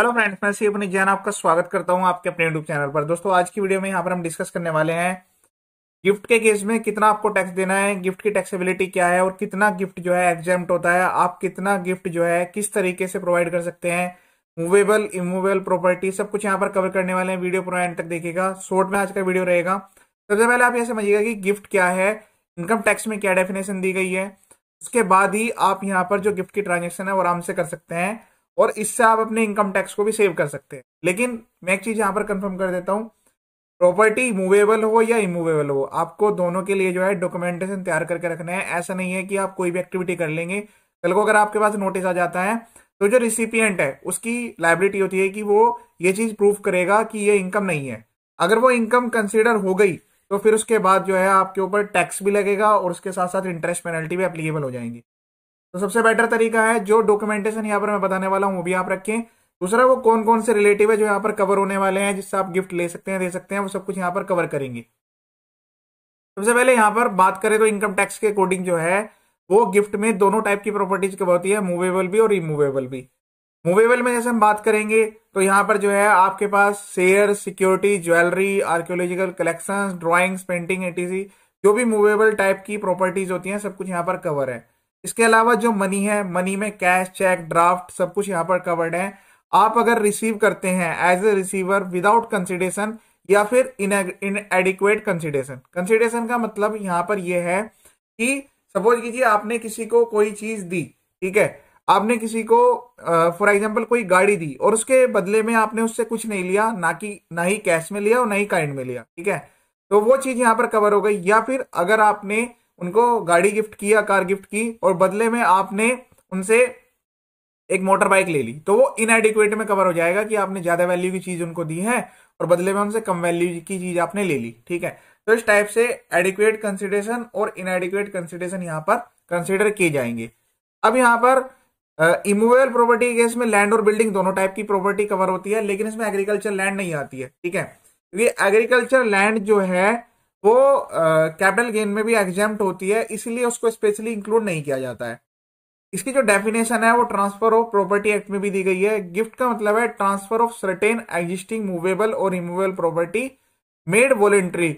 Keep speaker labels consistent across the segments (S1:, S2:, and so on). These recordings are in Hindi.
S1: हेलो फ्रेंड्स मैं सी ज्ञान आपका स्वागत करता हूं आपके अपने यूट्यूब चैनल पर दोस्तों आज की वीडियो में यहाँ पर हम डिस्कस करने वाले हैं गिफ्ट के केस में कितना आपको टैक्स देना है गिफ्ट की टैक्सेबिलिटी क्या है और कितना गिफ्ट जो है एग्जाम होता है आप कितना गिफ्ट जो है किस तरीके से प्रोवाइड कर सकते हैं मूवेबल इमूवेबल प्रॉपर्टी सब कुछ यहाँ पर कवर करने वाले हैं वीडियो पूरा एंड तक देखेगा शॉर्ट में आज का वीडियो रहेगा सबसे पहले आप ये समझिएगा कि गिफ्ट क्या है इनकम टैक्स में क्या डेफिनेशन दी गई है उसके बाद ही आप यहाँ पर जो गिफ्ट की ट्रांजेक्शन है वो आराम से कर सकते हैं और इससे आप अपने इनकम टैक्स को भी सेव कर सकते हैं लेकिन मैं एक चीज यहाँ पर कंफर्म कर देता हूँ प्रॉपर्टी मूवेबल हो या इमूवेबल हो आपको दोनों के लिए जो है डॉक्यूमेंटेशन तैयार करके रखना है ऐसा नहीं है कि आप कोई भी एक्टिविटी कर लेंगे कल को अगर आपके पास नोटिस आ जाता है तो जो रिसिपियंट है उसकी लाइबिलिटी होती है कि वो ये चीज प्रूव करेगा कि ये इनकम नहीं है अगर वो इनकम कंसिडर हो गई तो फिर उसके बाद जो है आपके ऊपर टैक्स भी लगेगा और उसके साथ साथ इंटरेस्ट पेनल्टी भी अप्लीकेबल हो जाएंगी तो सबसे बेटर तरीका है जो डॉक्यूमेंटेशन यहाँ पर मैं बताने वाला हूँ वो भी आप रखें दूसरा वो कौन कौन से रिलेटिव है जो यहाँ पर कवर होने वाले हैं जिससे आप गिफ्ट ले सकते हैं दे सकते हैं वो सब कुछ यहाँ पर कवर करेंगे सबसे पहले यहाँ पर बात करें तो इनकम टैक्स के अकॉर्डिंग जो है वो गिफ्ट में दोनों टाइप की प्रॉपर्टीज कवर होती है मूवेबल भी और रिमूवेबल भी मूवेबल में जैसे हम बात करेंगे तो यहाँ पर जो है आपके पास share security jewellery archaeological collection drawings painting etc जो भी मूवेबल टाइप की प्रॉपर्टीज होती हैं सब कुछ यहाँ पर कवर है इसके अलावा जो मनी है मनी में कैश चेक ड्राफ्ट सब कुछ यहाँ पर कवर्ड है आप अगर रिसीव करते हैं as a receiver without consideration या फिर इन एडिक्वेट कंसिडेशन कंसिडेशन का मतलब यहाँ पर यह है कि सपोज कीजिए आपने किसी को कोई चीज दी ठीक है आपने किसी को फॉर uh, एग्जाम्पल कोई गाड़ी दी और उसके बदले में आपने उससे कुछ नहीं लिया ना कि ना ही कैश में लिया और ना ही काइंड में लिया ठीक है तो वो चीज यहाँ पर कवर हो गई या फिर अगर आपने उनको गाड़ी गिफ्ट की या कार गिफ्ट की और बदले में आपने उनसे एक मोटर बाइक ले ली तो वो इनएडिक्वेट में कवर हो जाएगा कि आपने ज्यादा वैल्यू की चीज उनको दी है और बदले में उनसे कम वैल्यू की चीज आपने ले ली ठीक है तो इस टाइप से एडिक्वेट कंसिडरेशन और इनएडिक्वेट कंसिडरेशन यहाँ पर कंसिडर किए जाएंगे अब यहाँ पर इमोवेबल प्रॉपर्टी केस में लैंड और बिल्डिंग दोनों टाइप की प्रॉपर्टी कवर होती है लेकिन इसमें एग्रीकल्चर लैंड नहीं आती है ठीक है क्योंकि एग्रीकल्चर लैंड जो है वो कैपिटल गेन में भी एग्जाम होती है इसलिए उसको स्पेशली इंक्लूड नहीं किया जाता है इसकी जो डेफिनेशन है वो ट्रांसफर ऑफ प्रॉपर्टी एक्ट में भी दी गई है गिफ्ट का मतलब है transfer of certain existing movable और removable property made voluntary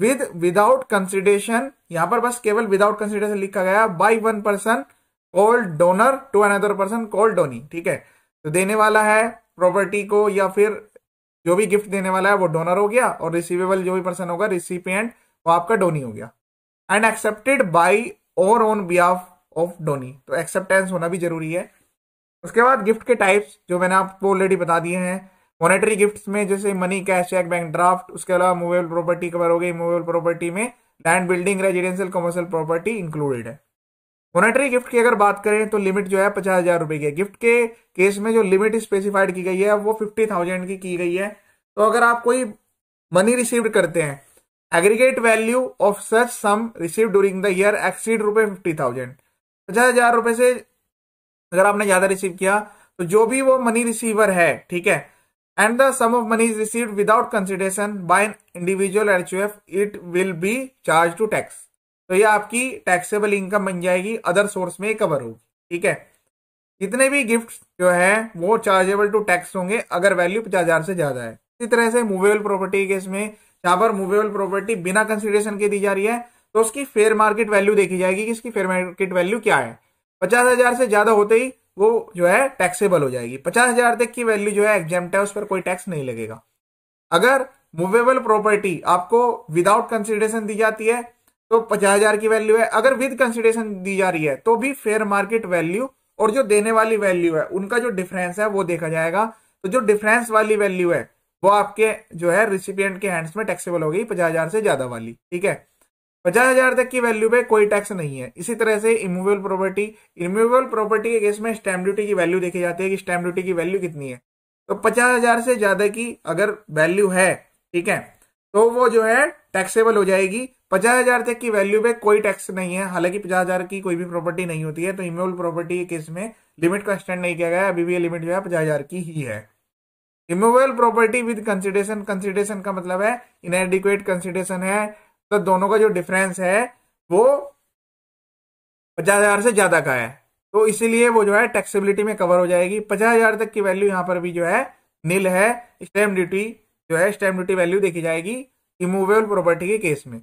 S1: with without consideration यहां पर बस केवल विदाउट कंसिडरेशन लिखा गया by one person called donor to another person called donee ठीक है तो देने वाला है प्रॉपर्टी को या फिर जो भी गिफ्ट देने वाला है वो डोनर हो गया और रिसीवेबल जो भी पर्सन होगा रिसिपियंट वो आपका डोनी हो गया एंड एक्सेप्टेड बाई और ऑन बिहाफ ऑफ डोनी तो एक्सेप्टेंस होना भी जरूरी है उसके बाद गिफ्ट के टाइप्स जो मैंने आपको ऑलरेडी बता दिए हैं मॉनेटरी गिफ्ट्स में जैसे money cash cheque bank draft उसके अलावा मूवेबल प्रॉपर्टी कवर हो गई मूवेबल प्रॉपर्टी में land building residential commercial property included है मोनेटरी गिफ्ट की अगर बात करें तो लिमिट जो है पचास हजार रुपए की गिफ्ट के केस में जो लिमिट स्पेसिफाइड की गई है वो फिफ्टी थाउजेंड की की गई है तो अगर आप कोई मनी रिसीव करते हैं aggregate value of such sum receive during the year exceed रुपए फिफ्टी थाउजेंड पचास हजार रुपए से अगर आपने ज्यादा रिसीव किया तो जो भी वो मनी रिसीवर है ठीक है and the sum of money is receive without consideration by individual H it will be charge to tax तो ये आपकी टैक्सेबल इनकम बन जाएगी अदर सोर्स में कवर होगी ठीक है जितने भी गिफ्ट जो है वो चार्जेबल टू टैक्स होंगे अगर वैल्यू पचास हजार से ज्यादा है इसी तरह से मूवेबल प्रॉपर्टी के इसमें जहां पर मूवेबल प्रॉपर्टी बिना कंसिडरेशन के दी जा रही है तो उसकी फेयर मार्केट वैल्यू देखी जाएगी कि इसकी फेयर मार्केट वैल्यू क्या है पचास हजार से ज्यादा होते ही वो जो है टैक्सेबल हो जाएगी पचास हजार तक की वैल्यू जो है एग्जाम है उस पर कोई टैक्स नहीं लगेगा अगर मूवेबल प्रॉपर्टी आपको विदाउट कंसिडरेशन दी जाती है तो पचास हजार की वैल्यू है अगर विद कंसिडरेशन दी जा रही है तो भी फेयर मार्केट वैल्यू और जो देने वाली वैल्यू है उनका जो डिफरेंस है वो देखा जाएगा तो जो डिफरेंस वाली वैल्यू है वो आपके जो है रिसिपियंट के हैंड्स में टैक्सेबल हो गई पचास हजार से ज्यादा वाली ठीक है पचास हजार तक की वैल्यू पे कोई टैक्स नहीं है इसी तरह से इमूवेबल प्रॉपर्टी इमूवेबल प्रॉपर्टी के केस में स्टैम्प ड्यूटी की वैल्यू देखी जाती है कि स्टैम्प ड्यूटी की वैल्यू कितनी है तो पचास हजार से ज्यादा की अगर वैल्यू है ठीक है तो वो जो है टैक्सेबल हो जाएगी पचास हजार तक की वैल्यू पे कोई टैक्स नहीं है हालांकि पचास हजार की कोई भी प्रॉपर्टी नहीं होती है तो इमोबल प्रॉपर्टी केस में लिमिट को एक्सटेंड नहीं किया गया अभी भी ये लिमिट जो है पचास हजार की ही है immovable property with consideration consideration का मतलब है इनएडिकुएट कंसिडरेशन है तो दोनों का जो डिफरेंस है वो पचास हजार से ज्यादा का है तो इसीलिए वो जो है टैक्सेबिलिटी में कवर हो जाएगी पचास हजार तक की वैल्यू यहाँ पर भी जो है नील है स्टैम्प ड्यूटी जो है स्टैम्प ड्यूटी वैल्यू देखी जाएगी इमूवेबल प्रॉपर्टी के केस में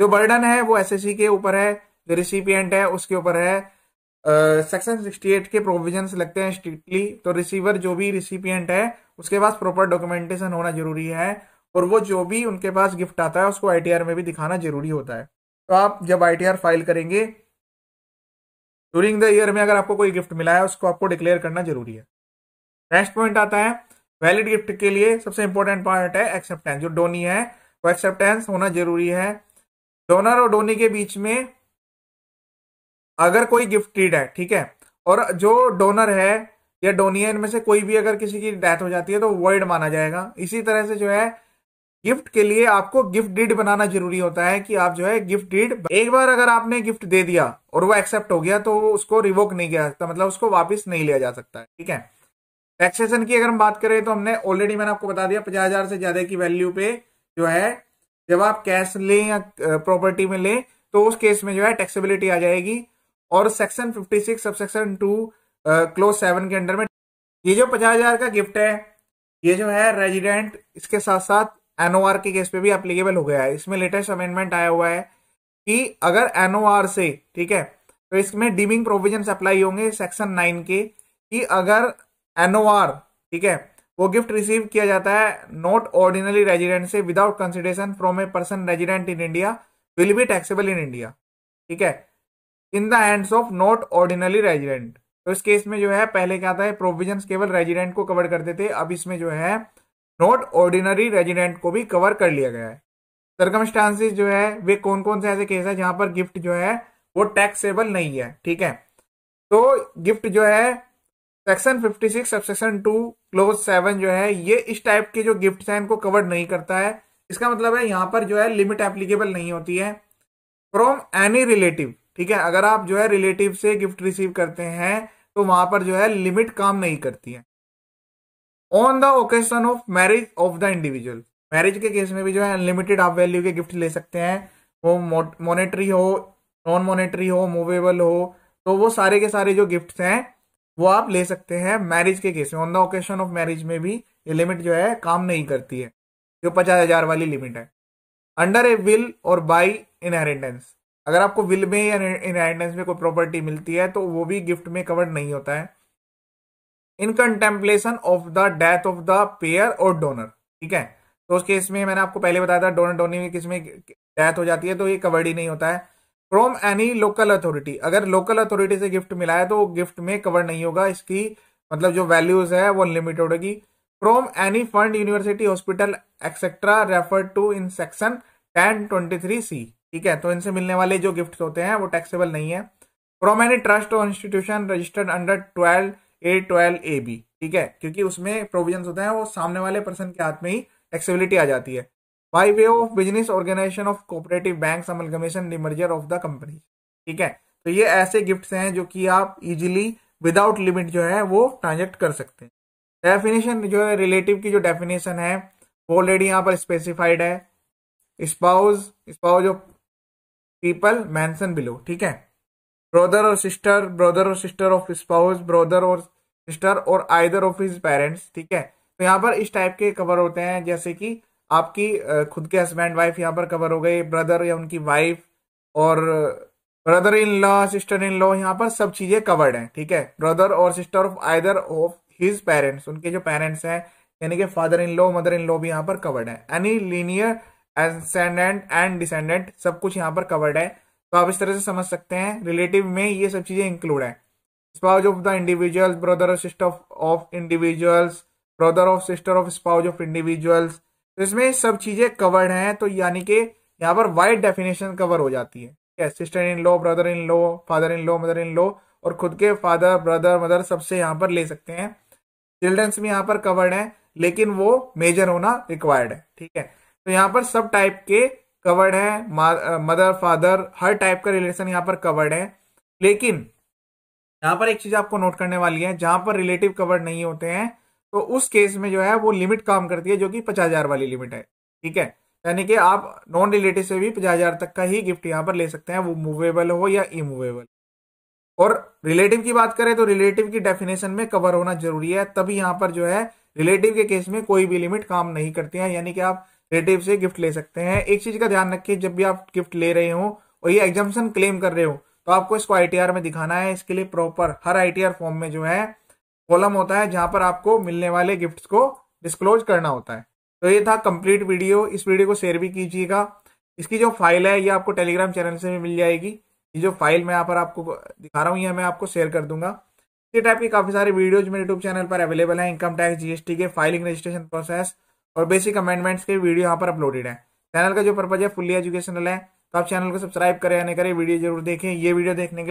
S1: जो बर्डन है वो एसएससी के ऊपर है जो रिसिपियंट है उसके ऊपर है सेक्शन सिक्सटी एट के प्रोविजन लगते हैं स्ट्रिक्टली तो रिसीवर जो भी रिसिपियंट है उसके पास प्रॉपर डॉक्यूमेंटेशन होना जरूरी है और वो जो भी उनके पास गिफ्ट आता है उसको आईटीआर में भी दिखाना जरूरी होता है तो आप जब आईटीआर फाइल करेंगे ड्यूरिंग द ईयर में अगर आपको कोई गिफ्ट मिला है उसको आपको डिक्लेयर करना जरूरी है नेक्स्ट पॉइंट आता है वैलिड गिफ्ट के लिए सबसे इंपॉर्टेंट पॉइंट है एक्सेप्टेंस जो डोनी है वो एक्सेप्टेंस होना जरूरी है डोनर और डोनी के बीच में अगर कोई गिफ्टेड है ठीक है और जो डोनर है या डोनी है इनमें से कोई भी अगर किसी की डेथ हो जाती है तो वर्ड माना जाएगा इसी तरह से जो है गिफ्ट के लिए आपको गिफ्ट डीड बनाना जरूरी होता है कि आप जो है गिफ्ट डीड एक बार अगर आपने गिफ्ट दे दिया और वो एक्सेप्ट हो गया तो उसको रिवोक नहीं किया जाता मतलब उसको वापस नहीं लिया जा सकता ठीक है टैक्सेशन की अगर हम बात करें तो हमने ऑलरेडी मैंने आपको बता दिया पचास हजार से ज्यादा की वैल्यू पे जो है जब आप कैश लें या प्रॉपर्टी में लें तो उस केस में जो है टैक्सेबिलिटी आ जाएगी और section 56 sub section two clause seven के अंडर में ये जो पचास हजार का गिफ्ट है ये जो है रेजिडेंट इसके साथ साथ एनओआर के केस पे भी अप्लीकेबल हो गया है इसमें लेटेस्ट अमेंडमेंट आया हुआ है कि अगर एनओआर से ठीक है तो इसमें डीमिंग प्रोविजन अप्लाई होंगे सेक्शन नाइन के कि अगर एनओआर ठीक है वो गिफ्ट रिसीव किया जाता है नॉट ऑर्डिनरी रेजिडेंट से without consideration from a person resident in India will be taxable in India ठीक है in the hands of not ordinary resident तो इस केस में जो है पहले क्या था प्रोविजन केवल रेजिडेंट को कवर करते थे अब इसमें जो है नॉट ऑर्डिनरी रेजिडेंट को भी कवर कर लिया गया है सरकमस्टांसिस जो है वे कौन कौन से ऐसे केस है जहां पर गिफ्ट जो है वो टैक्सेबल नहीं है ठीक है तो गिफ्ट जो है section 56 section two clause seven जो है ये इस टाइप के जो गिफ्ट हैं इनको कवर नहीं करता है इसका मतलब है यहाँ पर जो है लिमिट एप्लीकेबल नहीं होती है फ्रॉम एनी रिलेटिव ठीक है अगर आप जो है रिलेटिव से गिफ्ट रिसीव करते हैं तो वहां पर जो है लिमिट काम नहीं करती है on the occasion of marriage of the individual marriage के केस में भी जो है अनलिमिटेड आप वैल्यू के गिफ्ट ले सकते हैं वो मोनेटरी हो नॉन मोनेटरी हो मूवेबल हो तो वो सारे के सारे जो गिफ्ट हैं वो आप ले सकते हैं मैरिज के केस में on the occasion of marriage में भी ये लिमिट जो है काम नहीं करती है जो पचास हजार वाली लिमिट है अंडर ए विल और बाई इनहेरिटेंस अगर आपको विल में या इनहेरिटेंस में कोई प्रॉपर्टी मिलती है तो वो भी गिफ्ट में कवर नहीं होता है in contemplation of the death of the payer और डोनर ठीक है तो उस केस में मैंने आपको पहले बताया था डोनर डोनी में किसमें डेथ हो जाती है तो ये कवर्ड ही नहीं होता है फ्रॉम एनी लोकल अथॉरिटी अगर लोकल अथॉरिटी से गिफ्ट मिला है तो वो गिफ्ट में कवर नहीं होगा इसकी मतलब जो वैल्यूज है वो लिमिटेड होगी from any fund university hospital etcetera refer to in section ten twenty three C ठीक है तो इनसे मिलने वाले जो गिफ्ट होते हैं वो टैक्सेबल नहीं है फ्रॉम एनी ट्रस्ट और institution registered under twelve A twelve A B ठीक है क्योंकि उसमें प्रोविजन होते हैं वो सामने वाले पर्सन के हाथ में ही टैक्सेबिलिटी आ जाती है by way of business organisation of cooperative bank amalgamation demerger of the company ठीक है तो ये ऐसे गिफ्ट हैं जो कि आप इजीली विदाउट लिमिट जो है वो ट्रांजेक्ट कर सकते हैं डेफिनेशन जो है रिलेटिव की जो डेफिनेशन है वो ऑलरेडी यहाँ पर स्पेसिफाइड है spouse spouse of people mentioned below ठीक है ब्रदर और सिस्टर ब्रदर और सिस्टर ऑफ स्पाउस ब्रदर और सिस्टर और आइदर ऑफ हिज पेरेंट्स ठीक है तो यहाँ पर इस टाइप के कवर होते हैं जैसे कि आपकी खुद के हस्बैंड वाइफ यहाँ पर कवर हो गए ब्रदर या उनकी वाइफ और brother in law sister in law यहाँ पर सब चीजें कवर्ड हैं ठीक है ब्रदर और sister of either of his parents उनके जो पेरेंट्स हैं यानी कि father in law mother in law भी यहाँ पर कवर्ड है any linear ascendant and descendant सब कुछ यहाँ पर कवर्ड है तो आप इस तरह से समझ सकते हैं रिलेटिव में ये सब चीजें इंक्लूड है spouse of the individual brother और sister of individuals brother of sister of spouse of individuals तो इसमें सब चीजें कवर्ड है तो यानी कि यहाँ पर वाइड डेफिनेशन कवर हो जाती है sister in law brother in law father in law mother in law और खुद के फादर ब्रदर मदर सबसे यहाँ पर ले सकते हैं चिल्ड्रंस भी यहाँ पर कवर्ड है लेकिन वो मेजर होना रिक्वायर्ड है ठीक है तो यहाँ पर सब टाइप के कवर्ड है मदर फादर हर टाइप का रिलेशन यहाँ पर कवर्ड है लेकिन यहाँ पर एक चीज आपको नोट करने वाली है जहां पर रिलेटिव कवर्ड नहीं होते हैं तो उस केस में जो है वो लिमिट काम करती है जो कि पचास हजार वाली लिमिट है ठीक है यानी कि आप नॉन रिलेटिव से भी पचास हजार तक का ही गिफ्ट यहाँ पर ले सकते हैं वो मूवेबल हो या इमूवेबल और रिलेटिव की बात करें तो रिलेटिव की डेफिनेशन में कवर होना जरूरी है तभी यहाँ पर जो है रिलेटिव के केस में कोई भी लिमिट काम नहीं करती है यानी कि आप रिलेटिव से गिफ्ट ले सकते हैं एक चीज का ध्यान रखिए जब भी आप गिफ्ट ले रहे हो और ये एग्जामेशन क्लेम कर रहे हो तो आपको इसको आईटीआर में दिखाना है इसके लिए प्रॉपर हर आईटीआर फॉर्म में जो है कॉलम होता है जहां पर आपको मिलने वाले गिफ्ट्स को डिस्क्लोज करना होता है तो ये था कंप्लीट वीडियो इस वीडियो को शेयर भी कीजिएगा इसकी जो फाइल है ये आपको टेलीग्राम चैनल से भी मिल जाएगी ये जो फाइल मैं यहाँ पर आपको दिखा रहा हूँ ये मैं आपको शेयर कर दूंगा इसी टाइप की काफी सारे वीडियोज मेरे यूट्यूब चैनल पर अवेलेबल है इनकम टैक्स जीएसटी के फाइलिंग रजिस्ट्रेशन प्रोसेस और बेसिक अमेंडमेंट्स के वीडियो यहाँ पर अपलोडेड है चैनल का जो पर्पज है फुल्ली एजुकेशनल है तो आप चैनल को सब्सक्राइब करें या नहीं करें वीडियो जरूर देखें ये वीडियो देखने के लिए